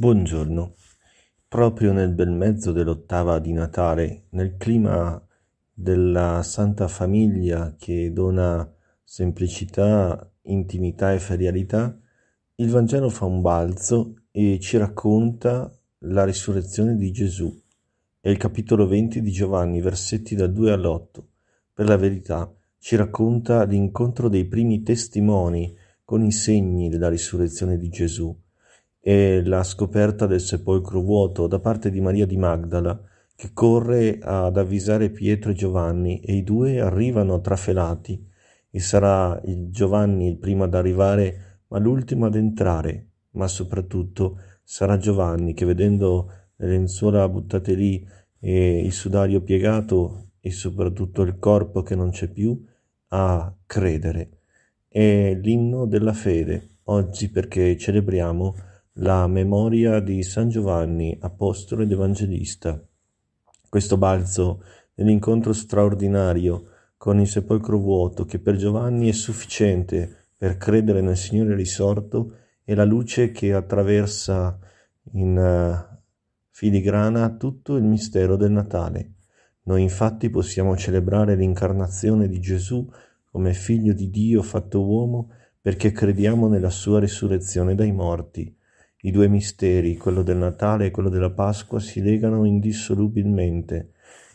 Buongiorno. Proprio nel bel mezzo dell'ottava di Natale, nel clima della Santa Famiglia che dona semplicità, intimità e ferialità, il Vangelo fa un balzo e ci racconta la risurrezione di Gesù. È il capitolo 20 di Giovanni, versetti da 2 all'8. Per la verità, ci racconta l'incontro dei primi testimoni con i segni della risurrezione di Gesù e la scoperta del sepolcro vuoto da parte di Maria di Magdala, che corre ad avvisare Pietro e Giovanni e i due arrivano trafelati e sarà il Giovanni il primo ad arrivare ma l'ultimo ad entrare, ma soprattutto sarà Giovanni che vedendo le lenzuola buttate lì e il sudario piegato e soprattutto il corpo che non c'è più, a credere. È l'inno della fede, oggi perché celebriamo la memoria di San Giovanni, apostolo ed evangelista. Questo balzo nell'incontro straordinario con il sepolcro vuoto che per Giovanni è sufficiente per credere nel Signore risorto è la luce che attraversa in eh, filigrana tutto il mistero del Natale. Noi infatti possiamo celebrare l'incarnazione di Gesù come figlio di Dio fatto uomo perché crediamo nella sua risurrezione dai morti i due misteri, quello del Natale e quello della Pasqua, si legano indissolubilmente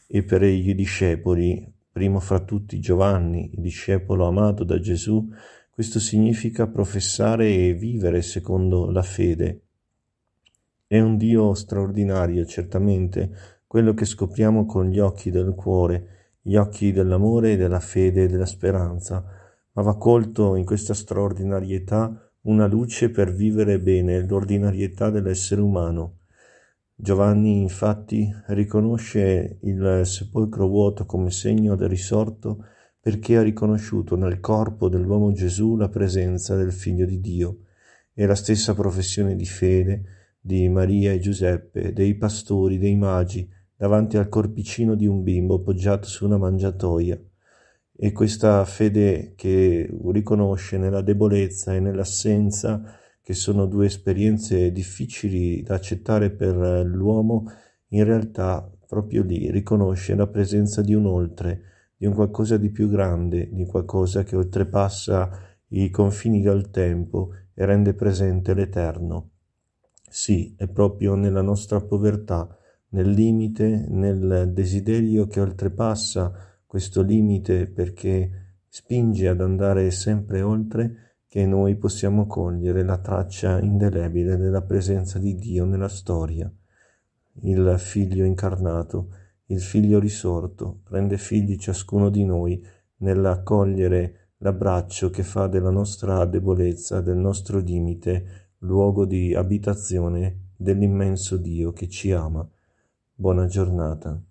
e per egli discepoli, primo fra tutti Giovanni, il discepolo amato da Gesù, questo significa professare e vivere secondo la fede. È un Dio straordinario, certamente, quello che scopriamo con gli occhi del cuore, gli occhi dell'amore, della fede e della speranza, ma va colto in questa straordinarietà una luce per vivere bene l'ordinarietà dell'essere umano. Giovanni infatti riconosce il sepolcro vuoto come segno del risorto perché ha riconosciuto nel corpo dell'uomo Gesù la presenza del Figlio di Dio e la stessa professione di fede di Maria e Giuseppe, dei pastori, dei magi, davanti al corpicino di un bimbo poggiato su una mangiatoia e questa fede che riconosce nella debolezza e nell'assenza, che sono due esperienze difficili da accettare per l'uomo, in realtà proprio lì riconosce la presenza di un oltre, di un qualcosa di più grande, di qualcosa che oltrepassa i confini del tempo e rende presente l'Eterno. Sì, è proprio nella nostra povertà, nel limite, nel desiderio che oltrepassa questo limite perché spinge ad andare sempre oltre che noi possiamo cogliere la traccia indelebile della presenza di Dio nella storia. Il Figlio incarnato, il Figlio risorto, rende figli ciascuno di noi nell'accogliere l'abbraccio che fa della nostra debolezza, del nostro limite, luogo di abitazione dell'immenso Dio che ci ama. Buona giornata.